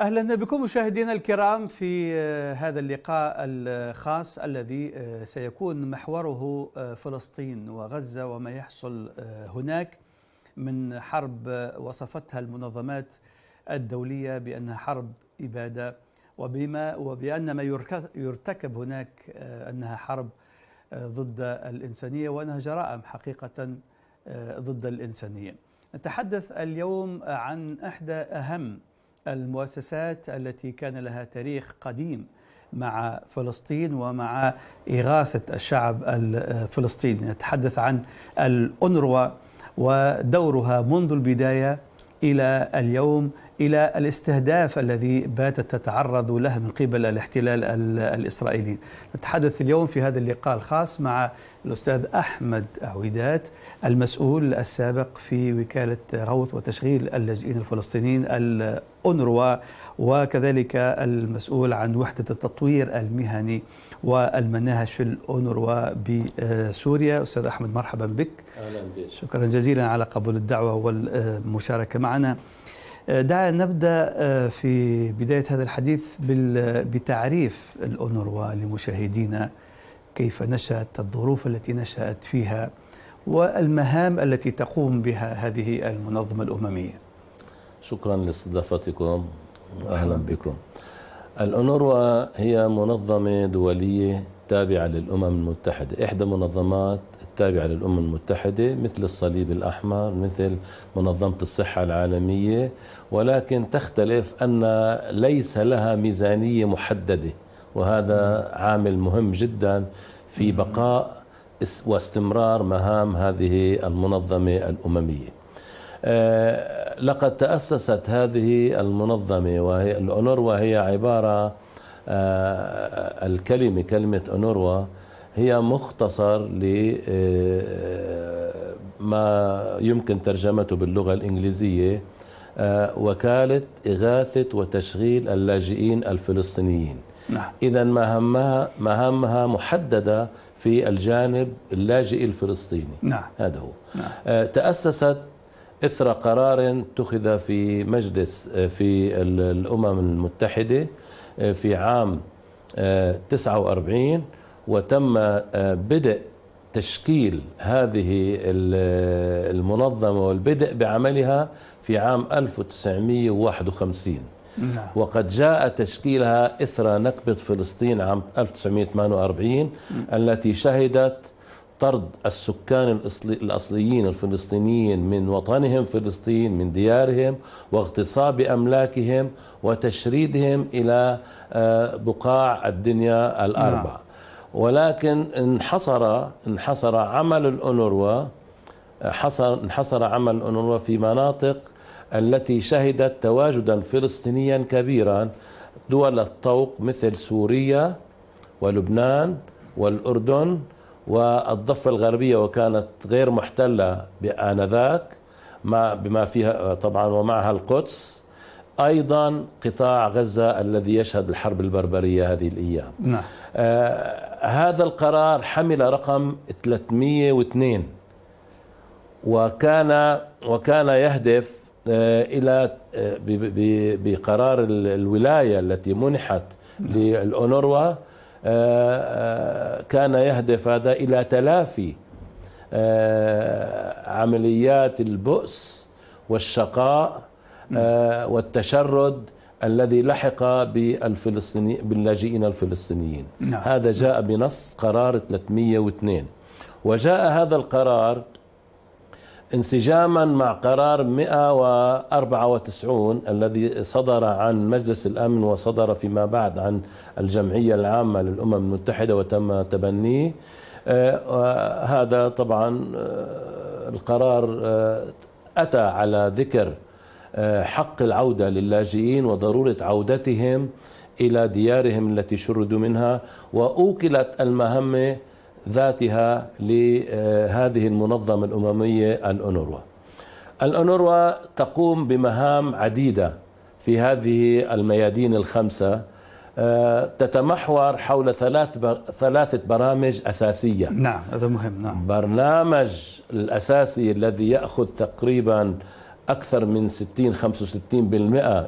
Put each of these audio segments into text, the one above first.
اهلا بكم مشاهدينا الكرام في آه، هذا اللقاء الخاص الذي آه، سيكون محوره آه، فلسطين وغزه وما يحصل هناك من حرب وصفتها المنظمات الدوليه بانها حرب اباده وبما وبان ما يرتكب هناك انها حرب ضد الانسانيه وانها جرائم حقيقه ضد الانسانيه. نتحدث اليوم عن احدى اهم المؤسسات التي كان لها تاريخ قديم مع فلسطين ومع إغاثة الشعب الفلسطيني نتحدث عن الأنروة ودورها منذ البداية إلى اليوم إلى الاستهداف الذي باتت تتعرض له من قبل الاحتلال الإسرائيلي نتحدث اليوم في هذا اللقاء الخاص مع الأستاذ أحمد عويدات المسؤول السابق في وكالة غوث وتشغيل اللاجئين الفلسطينيين أونروا وكذلك المسؤول عن وحدة التطوير المهني والمناهج في الأونروا بسوريا أستاذ أحمد مرحبا بك أهلا بك شكرا جزيلا على قبول الدعوة والمشاركة معنا دعنا نبدأ آه، في بداية هذا الحديث بتعريف الأونروا لمشاهدينا كيف نشأت الظروف التي نشأت فيها والمهام التي تقوم بها هذه المنظمة الأممية شكرا لاستضافتكم واهلا بكم. الأونروا هي منظمة دولية تابعة للأمم المتحدة إحدى منظمات التابعة للأمم المتحدة مثل الصليب الأحمر مثل منظمة الصحة العالمية ولكن تختلف أن ليس لها ميزانية محددة وهذا عامل مهم جدا في بقاء واستمرار مهام هذه المنظمة الأممية آه، لقد تأسست هذه المنظمة وهي الأونروا هي عبارة آه، الكلمة كلمة أونروا هي مختصر لما آه، يمكن ترجمته باللغة الإنجليزية آه، وكالة إغاثة وتشغيل اللاجئين الفلسطينيين نعم. إذا مهمها مهامها محددة في الجانب اللاجئ الفلسطيني نعم. هذا هو نعم. تأسست اثر قرار اتخذ في مجلس آه، في الامم المتحده آه، في عام 49 آه، وتم بدء تشكيل هذه المنظمه والبدء بعملها في عام 1951 نعم. وقد جاء تشكيلها اثر نكبه فلسطين عام 1948 التي شهدت طرد السكان الاصليين الفلسطينيين من وطنهم فلسطين من ديارهم واغتصاب املاكهم وتشريدهم الى آه، بقاع الدنيا الاربعه نعم. ولكن انحصر انحصر عمل الانوروا حصر انحصر عمل الانوروا في مناطق التي شهدت تواجدا فلسطينيا كبيرا دول الطوق مثل سوريا ولبنان والأردن والضفة الغربية وكانت غير محتلة بآنذاك ما بما فيها طبعا ومعها القدس أيضا قطاع غزة الذي يشهد الحرب البربرية هذه الأيام نعم. آه هذا القرار حمل رقم 302 وكان وكان يهدف آه إلى آه بقرار الولاية التي منحت نعم. للأونروا آه، آه، كان يهدف هذا إلى تلافي آه، عمليات البؤس والشقاء والتشرد الذي لحق بالفلسطيني باللاجئين الفلسطينيين نعم. هذا جاء بنص قرار 302 وجاء هذا القرار انسجاما مع قرار 194 الذي صدر عن مجلس الامن وصدر فيما بعد عن الجمعيه العامه للامم المتحده وتم تبنيه آه، هذا طبعا آه، القرار آه، اتى على ذكر حق العوده للاجئين وضروره عودتهم الى ديارهم التي شردوا منها واوكلت المهمه ذاتها لهذه المنظمة الأممية الأونروا الأونروا تقوم بمهام عديدة في هذه الميادين الخمسة آه، تتمحور حول ثلاث ثلاثة برامج أساسية نعم هذا مهم نعم برنامج الأساسي الذي يأخذ تقريبا أكثر من 60 65%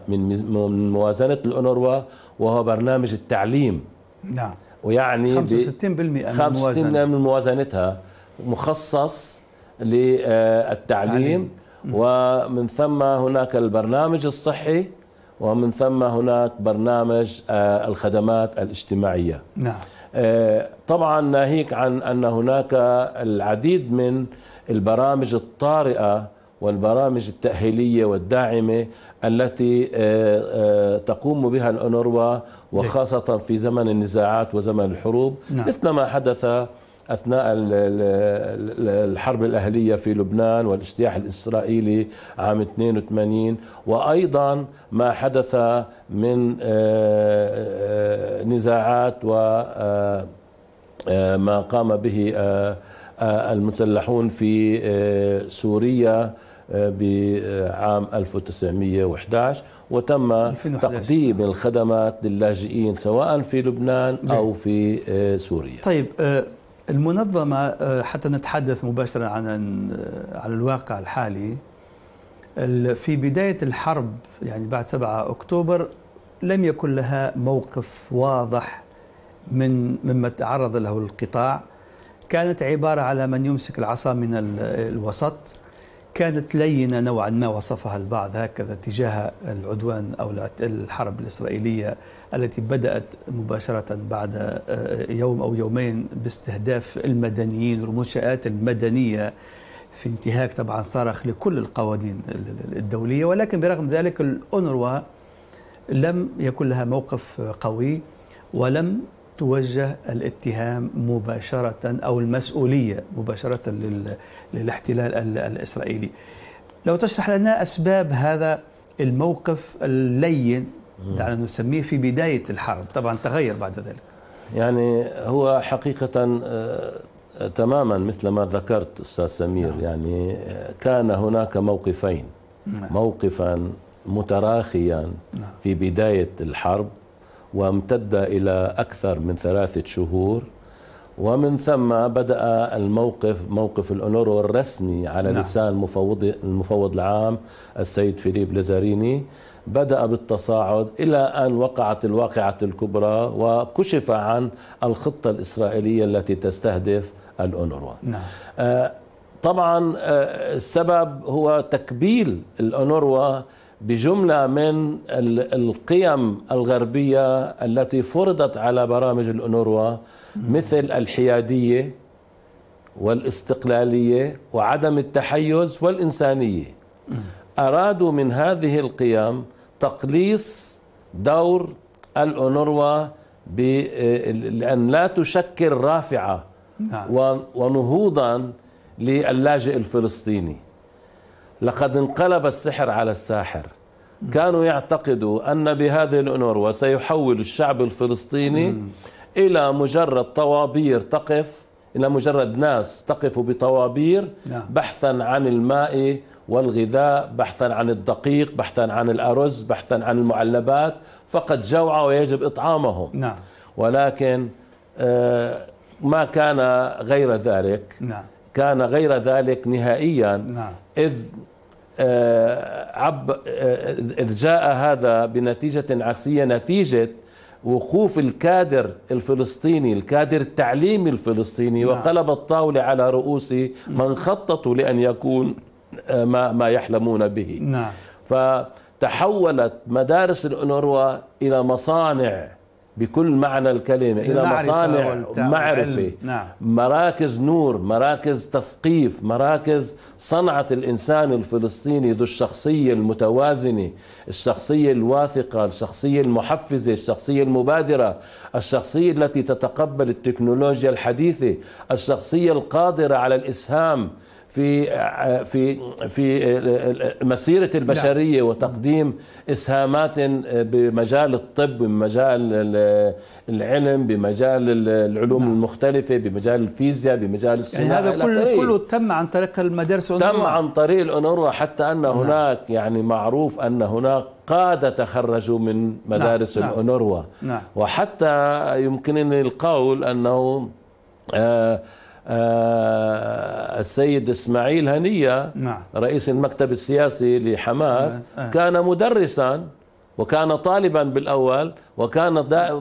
من موازنة الأونروا وهو برنامج التعليم نعم ويعني 65% من 65% من موازنتها مخصص للتعليم ومن ثم هناك البرنامج الصحي ومن ثم هناك برنامج آه، الخدمات الاجتماعية نعم. آه، طبعا ناهيك عن أن هناك العديد من البرامج الطارئة والبرامج التأهيلية والداعمة التي آه، آه، تقوم بها الأونروا وخاصة في زمن النزاعات وزمن الحروب نعم. مثل ما حدث أثناء الحرب الأهلية في لبنان والاجتياح الإسرائيلي عام 82 وأيضا ما حدث من آه، نزاعات وما قام به المسلحون في سوريا بعام 1911 وتم 2011. تقديم الخدمات للاجئين سواء في لبنان أو في آه، سوريا طيب آه، المنظمة آه، حتى نتحدث مباشرة عن عن الواقع الحالي في بداية الحرب يعني بعد 7 أكتوبر لم يكن لها موقف واضح من مما تعرض له القطاع كانت عبارة على من يمسك العصا من الوسط كانت لينة نوعا ما وصفها البعض هكذا تجاه العدوان أو الحرب الإسرائيلية التي بدأت مباشرة بعد آه، يوم أو يومين باستهداف المدنيين والمنشآت المدنية في انتهاك طبعا صارخ لكل القوانين الدولية ولكن برغم ذلك الأونروا لم يكن لها موقف قوي ولم توجه الاتهام مباشرة أو المسؤولية مباشرة للاحتلال الإسرائيلي لو تشرح لنا أسباب هذا الموقف اللين دعنا نسميه في بداية الحرب طبعا تغير بعد ذلك يعني هو حقيقة آه، تماما مثل ما ذكرت أستاذ سمير نعم. يعني آه، كان هناك موقفين نعم. موقفا متراخيا نعم. في بداية الحرب وامتد إلى أكثر من ثلاثة شهور ومن ثم بدأ الموقف موقف الأونورو الرسمي على نعم. لسان المفوض المفوض العام السيد فيليب لازاريني بدأ بالتصاعد إلى أن وقعت الواقعة الكبرى وكشف عن الخطة الإسرائيلية التي تستهدف الأونروا نعم. آه طبعا آه السبب هو تكبيل الأونروا بجمله من القيم الغربيه التي فرضت على برامج الانوروا مثل الحياديه والاستقلاليه وعدم التحيز والانسانيه ارادوا من هذه القيم تقليص دور الأونروا لأن لا تشكل رافعة نعم. ونهوضا للاجئ الفلسطيني لقد انقلب السحر على الساحر كانوا يعتقدوا أن بهذه الأنوروا سيحول الشعب الفلسطيني إلى مجرد طوابير تقف إلى مجرد ناس تقف بطوابير نعم. بحثا عن الماء والغذاء بحثا عن الدقيق بحثا عن الأرز بحثا عن المعلبات فقد جوع ويجب إطعامهم نعم. ولكن آه، ما كان غير ذلك نعم. كان غير ذلك نهائيا نعم. إذ آه، عب آه، إذ جاء هذا بنتيجة عكسية نتيجة وقوف الكادر الفلسطيني الكادر التعليمي الفلسطيني نعم. وقلب الطاولة على رؤوس من خططوا لأن يكون آه، ما, ما يحلمون به نعم. فتحولت مدارس الأنوروا إلى مصانع بكل معنى الكلمة إلى مصانع معرفة نعم. مراكز نور مراكز تثقيف مراكز صنعة الإنسان الفلسطيني ذو الشخصية المتوازنة الشخصية الواثقة الشخصية المحفزة الشخصية المبادرة الشخصية التي تتقبل التكنولوجيا الحديثة الشخصية القادرة على الإسهام في في في مسيره البشريه نعم. وتقديم اسهامات بمجال الطب بمجال العلم بمجال العلوم نعم. المختلفه بمجال الفيزياء بمجال يعني الصناعه يعني هذا كله كله تم عن طريق المدارس الأنورة. تم عن طريق الأونروا حتى ان نعم. هناك نعم. يعني معروف ان هناك قادة تخرجوا من نعم. مدارس نعم. الأنوروا نعم. وحتى يمكنني القول أنه آه آه، السيد اسماعيل هنيه نعم. رئيس المكتب السياسي لحماس نعم. كان مدرسا وكان طالبا بالاول وكان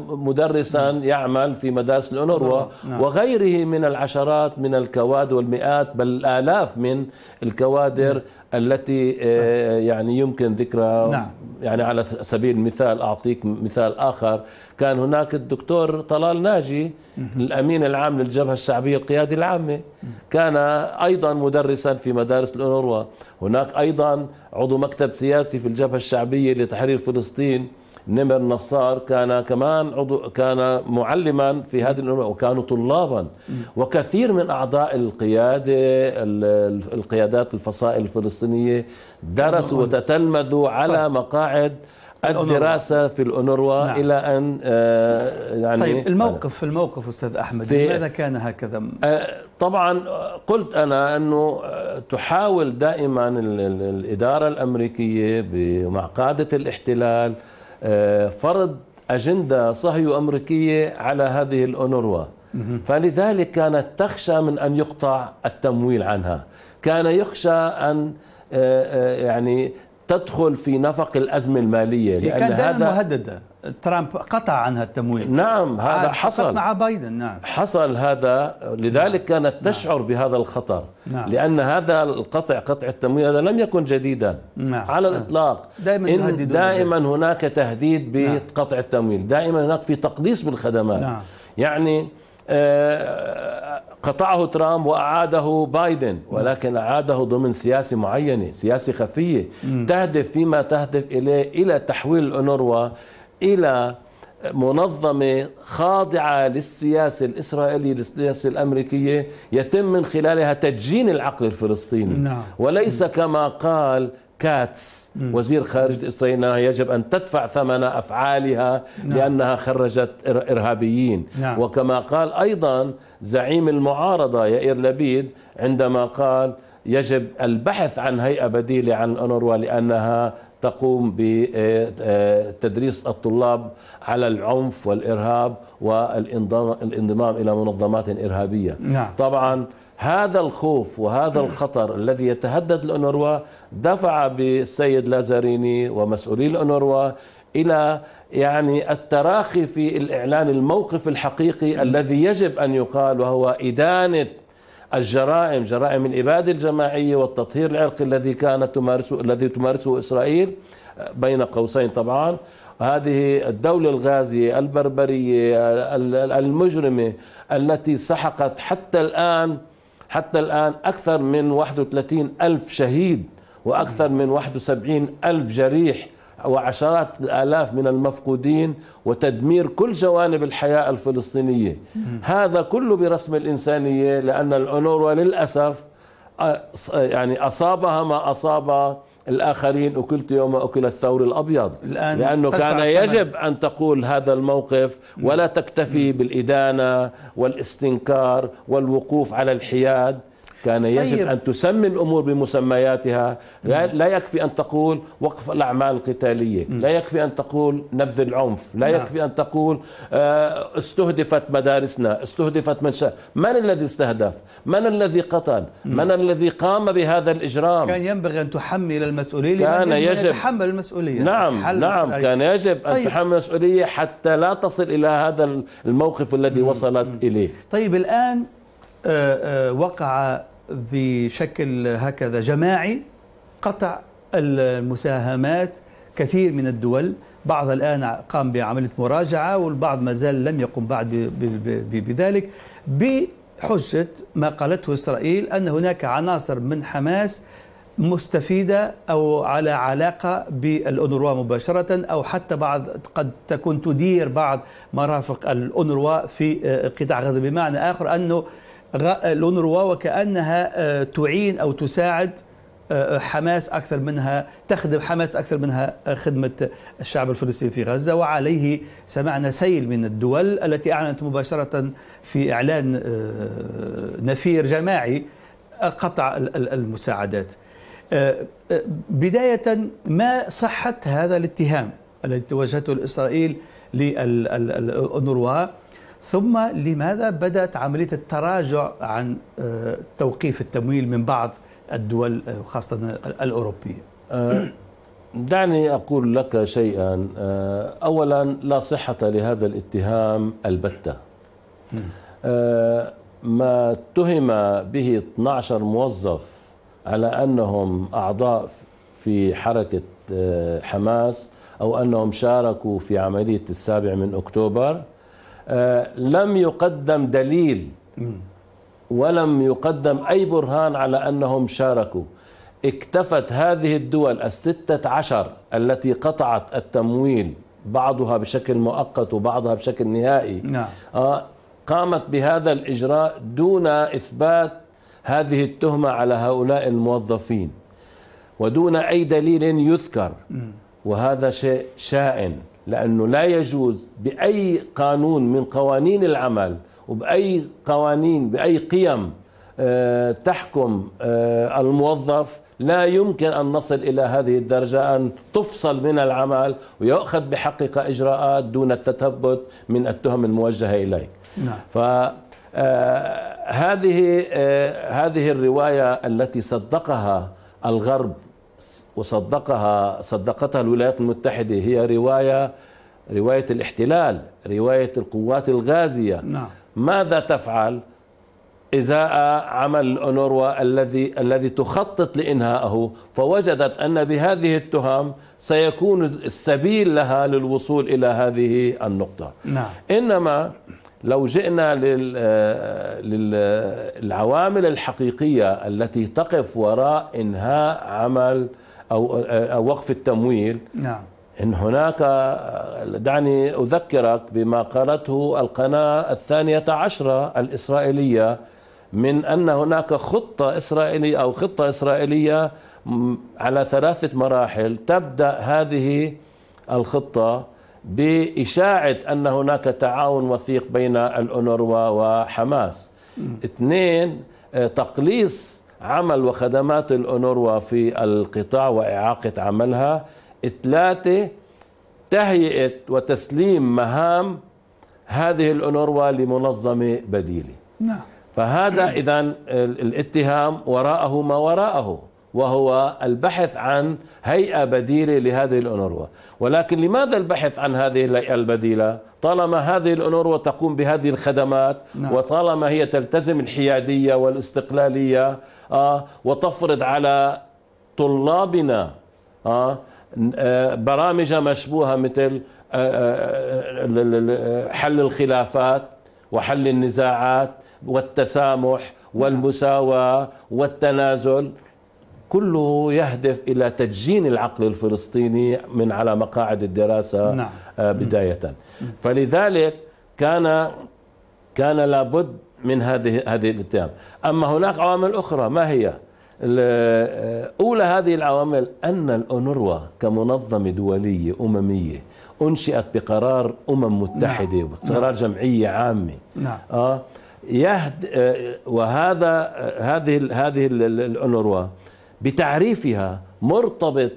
مدرسا يعمل في مدارس الأنوروا نعم. وغيره من العشرات من الكوادر والمئات بل الآلاف من الكوادر نعم. التي آه، يعني يمكن ذكرها نعم. يعني على سبيل المثال أعطيك مثال آخر كان هناك الدكتور طلال ناجي الأمين العام للجبهة الشعبية القيادي العامة كان أيضا مدرسا في مدارس الأنوروا هناك أيضا عضو مكتب سياسي في الجبهة الشعبية لتحرير فلسطين نمر النصار كان كمان عضو كان معلما في هذه الامور وكانوا طلابا وكثير من أعضاء القيادة القيادات الفصائل الفلسطينية درسوا وتتلمذوا على طيب. مقاعد الدراسة في الانوروا نعم. إلى أن آه يعني طيب الموقف في الموقف أستاذ أحمد لماذا كان هكذا؟ آه طبعا قلت أنا أنه آه، تحاول دائما الإدارة الأمريكية مع قادة الاحتلال فرض أجندة صهيو-أمريكية على هذه الأونروا فلذلك كانت تخشى من أن يقطع التمويل عنها كان يخشى أن آه، آه، يعني تدخل في نفق الأزمة المالية هي لأن كان دائما هذا مهددة ترامب قطع عنها التمويل نعم هذا آه، حصل مع بايدن نعم حصل هذا لذلك نعم. كانت نعم. تشعر نعم. بهذا الخطر نعم. لأن هذا القطع قطع التمويل هذا لم يكن جديدا نعم. على نعم. الإطلاق دائما, إن دائما هناك تهديد بقطع نعم. التمويل دائما هناك في تقليص بالخدمات نعم. يعني آه، قطعه ترامب واعاده بايدن نعم. ولكن اعاده ضمن سياسه معينه، سياسه خفيه تهدف فيما تهدف اليه الى تحويل الانوروا الى منظمة خاضعة للسياسة الإسرائيلية للسياسة الأمريكية يتم من خلالها تدجين العقل الفلسطيني نعم. وليس كما قال كاتس وزير خارجية إسرائيل أنها يجب أن تدفع ثمن أفعالها نعم. لأنها خرجت إرهابيين نعم. وكما قال أيضا زعيم المعارضة يائر لبيد عندما قال يجب البحث عن هيئة بديلة عن أونروا لأنها تقوم بتدريس آه، آه، الطلاب على العنف والإرهاب والانضمام إلى منظمات إرهابية نعم. طبعا هذا الخوف وهذا الخطر الذي يتهدد الأونروا دفع بالسيد لازاريني ومسؤولي الأونروا الى يعني التراخي في الاعلان الموقف الحقيقي الذي يجب ان يقال وهو ادانه الجرائم جرائم الاباده الجماعيه والتطهير العرقي الذي كانت تمارسه الذي تمارسه اسرائيل بين قوسين طبعا هذه الدولة الغازية البربرية المجرمة التي سحقت حتى الآن حتى الآن أكثر من 31 ألف شهيد وأكثر من 71 ألف جريح وعشرات الالاف من المفقودين وتدمير كل جوانب الحياه الفلسطينيه هذا كله برسم الانسانيه لان الانوروا للاسف آه، يعني اصابها ما اصاب الآخرين أكلت يوم أكل الثور الأبيض الآن لأنه كان يجب أن تقول هذا الموقف ولا تكتفي بالإدانة والاستنكار والوقوف على الحياد كان يجب طيب. أن تسمي الأمور بمسمياتها لا, لا يكفي أن تقول وقف الأعمال القتالية م. لا يكفي أن تقول نبذ العنف لا نعم. يكفي أن تقول آه، استهدفت مدارسنا استهدفت من شاء من الذي استهدف من الذي قتل م. من الذي قام بهذا الإجرام كان ينبغي أن تحمل المسؤولية كان يجب أن تحمل المسؤولية نعم نعم كان يجب أن طيب. تحمل المسؤولية حتى لا تصل إلى هذا الموقف الذي م. وصلت إليه طيب الآن آه، آه، وقع بشكل هكذا جماعي قطع المساهمات كثير من الدول بعض الآن قام بعملية مراجعة والبعض ما زال لم يقم بعد بذلك بحجة ما قالته إسرائيل أن هناك عناصر من حماس مستفيدة أو على علاقة بالأونروا مباشرة أو حتى بعض قد تكون تدير بعض مرافق الأونروا في آه، قطاع غزة بمعنى آخر أنه الأونروا آه، وكأنها آه، تعين أو تساعد آه، حماس أكثر منها تخدم حماس أكثر منها خدمة الشعب الفلسطيني في غزة وعليه سمعنا سيل من الدول التي أعلنت مباشرة في إعلان نفير جماعي قطع المساعدات بداية ما صحة هذا الاتهام الذي توجهته الإسرائيل للأونروا ثم لماذا بدأت عملية التراجع عن آه، توقيف التمويل من بعض الدول آه، خاصة الأوروبية آه، دعني أقول لك شيئا أولا لا صحة لهذا الاتهام البتة ما اتهم به 12 موظف على أنهم أعضاء في حركة حماس أو أنهم شاركوا في عملية السابع من أكتوبر آه، لم يقدم دليل ولم يقدم أي برهان على أنهم شاركوا اكتفت هذه الدول الستة عشر التي قطعت التمويل بعضها بشكل مؤقت وبعضها بشكل نهائي نعم. آه قامت بهذا الإجراء دون إثبات هذه التهمة على هؤلاء الموظفين ودون أي دليل يذكر وهذا شيء شائن لأنه لا يجوز بأي قانون من قوانين العمل وبأي قوانين بأي قيم آه، تحكم آه، الموظف لا يمكن أن نصل إلى هذه الدرجة أن تفصل من العمل ويؤخذ بحقك إجراءات دون التثبت من التهم الموجهة إليك نعم. فهذه آه، هذه الرواية التي صدقها الغرب وصدقها صدقتها الولايات المتحدة هي رواية رواية الاحتلال رواية القوات الغازية نعم. ماذا تفعل إزاء عمل الانوروا الذي الذي تخطط لإنهائه فوجدت أن بهذه التهم سيكون السبيل لها للوصول إلى هذه النقطة نعم. إنما لو جئنا للعوامل الحقيقية التي تقف وراء إنهاء عمل أو أه، أه، وقف التمويل نعم إن هناك دعني أذكرك بما قالته القناة الثانية عشرة الإسرائيلية من أن هناك خطة إسرائيلية أو خطة إسرائيلية على ثلاثة مراحل تبدأ هذه الخطة بإشاعة أن هناك تعاون وثيق بين الأونروا وحماس اثنين أه، تقليص عمل وخدمات الأونروا في القطاع وإعاقة عملها ثلاثة تهيئة وتسليم مهام هذه الأونروا لمنظمة بديلة نعم فهذا إذا الاتهام وراءه ما وراءه وهو البحث عن هيئة بديلة لهذه الأونروا ولكن لماذا البحث عن هذه الهيئة البديلة طالما هذه الأنور وتقوم بهذه الخدمات نعم. وطالما هي تلتزم الحيادية والاستقلالية آه وتفرض على طلابنا آه, آه، برامج مشبوهة مثل آه، آه، حل الخلافات وحل النزاعات والتسامح نعم. والمساواة والتنازل كله يهدف إلى تدجين العقل الفلسطيني من على مقاعد الدراسة نعم. آه، بداية فلذلك كان كان لابد من هذه هذه الاتهام أما هناك عوامل أخرى ما هي؟ آه، أولى هذه العوامل أن الأونروا كمنظمة دولية أممية أنشئت بقرار أمم متحدة نعم. وقرار نعم. جمعية عامة نعم. آه يهد آه، وهذا هذه هذه الأونروا بتعريفها مرتبط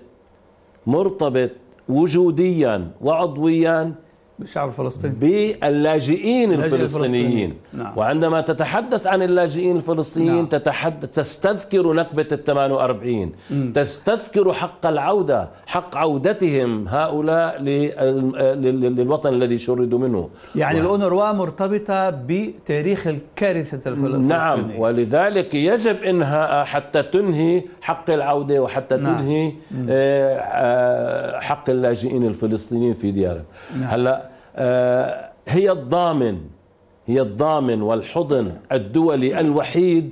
مرتبط وجوديا وعضويا بالشعب الفلسطيني باللاجئين الفلسطينيين, الفلسطينيين. نعم. وعندما تتحدث عن اللاجئين الفلسطينيين نعم. تتحدث تستذكر نكبة ال 48 تستذكر حق العودة حق عودتهم هؤلاء للوطن الذي شردوا منه يعني و... الأونروا مرتبطة بتاريخ الكارثة الفلسطينية نعم ولذلك يجب إنها حتى تنهي حق العودة وحتى نعم. تنهي مم. آه، آه، حق اللاجئين الفلسطينيين في ديارهم نعم. هلأ آه، هي الضامن هي الضامن والحضن الدولي الوحيد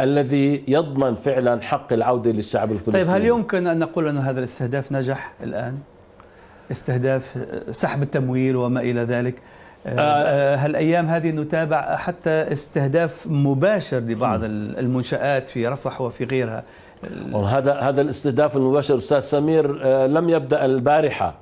الذي يضمن فعلا حق العودة للشعب الفلسطيني طيب هل يمكن أن نقول أن هذا الاستهداف نجح الآن؟ استهداف آه، سحب التمويل وما إلى ذلك هالأيام آه، هذه نتابع حتى استهداف مباشر لبعض المنشآت في رفح وفي غيرها وهذا هذا الاستهداف المباشر استاذ سمير آه، لم يبدا البارحه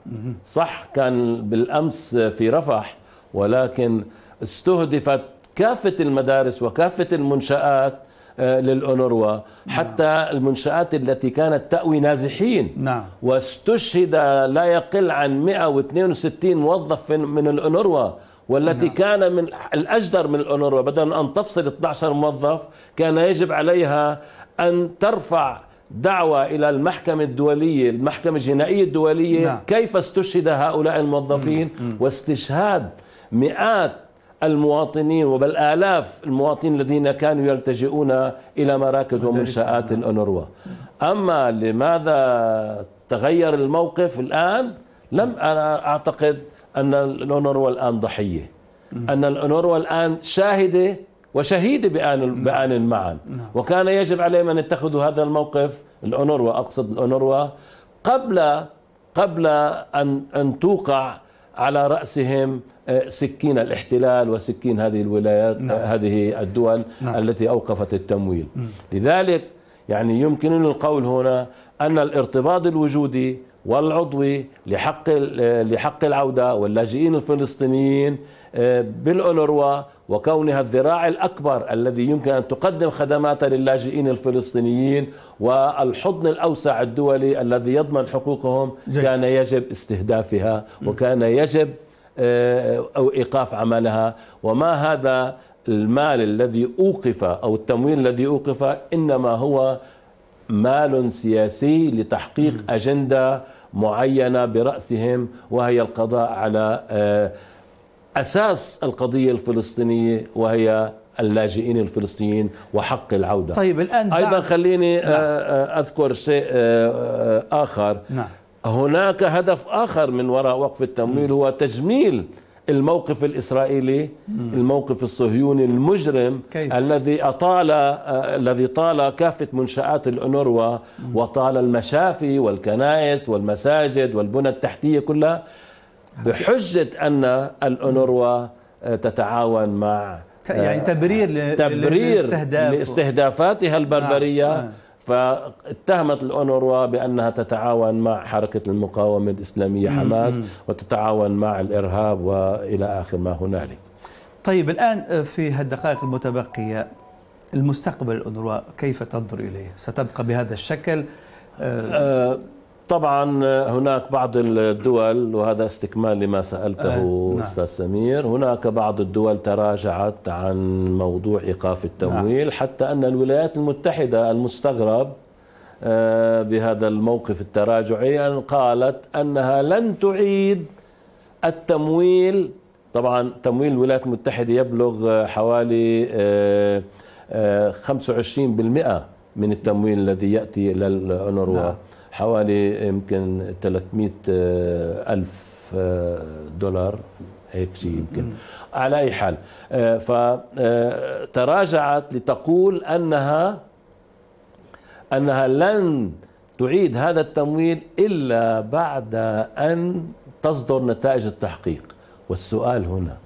صح كان بالامس في رفح ولكن استهدفت كافه المدارس وكافه المنشات آه، للأونروا نعم. حتى نعم. المنشآت التي كانت تأوي نازحين نعم. واستشهد لا يقل عن 162 موظف من الأونروا والتي نعم. كان من الأجدر من الأونروا بدل أن تفصل 12 موظف كان يجب عليها أن ترفع دعوة إلى المحكمة الدولية المحكمة الجنائية الدولية نعم. كيف استشهد هؤلاء الموظفين مم. مم. واستشهاد مئات المواطنين وبل آلاف المواطنين الذين كانوا يلتجئون إلى مراكز ومنشآت الأونروا أما لماذا تغير الموقف الآن لم أنا أعتقد أن الأونروا الآن ضحية أن الأونروا الآن شاهدة وشهيدة بآن, بآن معا نعم. نعم. وكان يجب عليهم أن يتخذوا هذا الموقف الأونروا أقصد الأونروا قبل قبل أن أن توقع على رأسهم آه، سكين الاحتلال وسكين هذه الولايات آه، نعم. هذه الدول نعم. التي أوقفت التمويل لذلك يعني يمكن القول هنا أن الارتباط الوجودي والعضوي لحق لحق العوده واللاجئين الفلسطينيين آه، بالأونروا وكونها الذراع الأكبر الذي يمكن أن تقدم خدمات للاجئين الفلسطينيين والحضن الأوسع الدولي الذي يضمن حقوقهم جيد. كان يجب استهدافها وكان يجب آه، أو إيقاف عملها وما هذا المال الذي أوقف أو التمويل الذي أوقف إنما هو مال سياسي لتحقيق أجندة معينة برأسهم وهي القضاء على آه، أساس القضية الفلسطينية وهي اللاجئين الفلسطينيين وحق العودة طيب الآن أيضا خليني آه، نعم. آه، أذكر شيء آخر نعم. هناك هدف آخر من وراء وقف التمويل هو تجميل الموقف الاسرائيلي الموقف الصهيوني المجرم كيف. الذي اطال آه، الذي طال كافه منشات الانوروا وطال المشافي والكنائس والمساجد والبنى التحتيه كلها بحجه ان الانوروا آه، تتعاون مع يعني آه، تبرير, تبرير لاستهدافاتها البربريه آه. آه. فاتهمت الأونروا بأنها تتعاون مع حركة المقاومة الإسلامية حماس وتتعاون مع الإرهاب وإلى آخر ما هنالك طيب الآن في هالدقائق المتبقية المستقبل الأونروا كيف تنظر إليه؟ ستبقى بهذا الشكل؟ أه, آه، طبعا هناك بعض الدول وهذا استكمال لما سألته آه نعم. أستاذ سمير هناك بعض الدول تراجعت عن موضوع إيقاف التمويل نعم. حتى أن الولايات المتحدة المستغرب آه، بهذا الموقف التراجعي أن قالت أنها لن تعيد التمويل طبعا تمويل الولايات المتحدة يبلغ حوالي 25% آه، آه، من التمويل الذي يأتي إلى نعم. حوالي يمكن 300 ألف آه، دولار هيك شيء يمكن على أي حال آه، فتراجعت آه، لتقول أنها أنها لن تعيد هذا التمويل إلا بعد أن تصدر نتائج التحقيق والسؤال هنا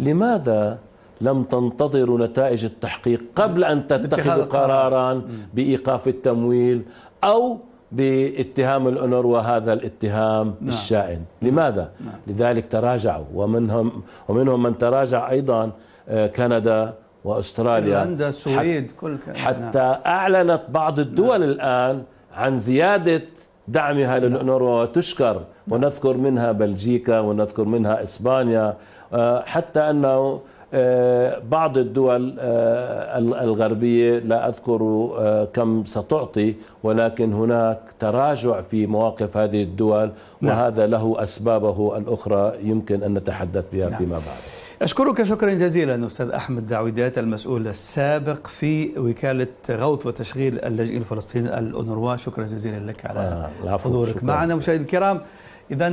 لماذا لم تنتظروا نتائج التحقيق قبل أن تتخذوا قرارا بإيقاف التمويل أو باتهام الأنر وهذا الاتهام نعم. الشائن نعم. لماذا؟ نعم. لذلك تراجعوا ومنهم, ومنهم من تراجع أيضا آه، كندا واستراليا سويد السويد كل كندا. نعم. حتى نعم. اعلنت بعض الدول نعم. الان عن زياده دعمها نعم. وتشكر نعم. ونذكر منها بلجيكا ونذكر منها اسبانيا آه، حتى انه آه، بعض الدول آه، الغربية لا أذكر آه، كم ستعطي ولكن هناك تراجع في مواقف هذه الدول نعم. وهذا له أسبابه الأخرى يمكن أن نتحدث بها نعم. فيما بعد أشكرك شكرا جزيلا أستاذ أحمد دعويدات المسؤول السابق في وكالة غوط وتشغيل اللاجئين الفلسطينيين الأونروا شكرا جزيلا لك على حضورك معنا مشاهدينا الكرام إذا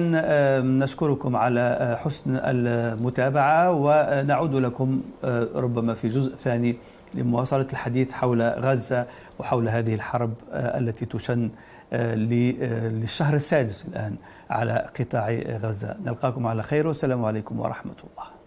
نشكركم على آه، حسن المتابعة ونعود لكم آه، ربما في جزء ثاني لمواصلة الحديث حول غزة وحول هذه الحرب آه، التي تشن للشهر السادس الآن على قطاع غزة نلقاكم على خير والسلام عليكم ورحمة الله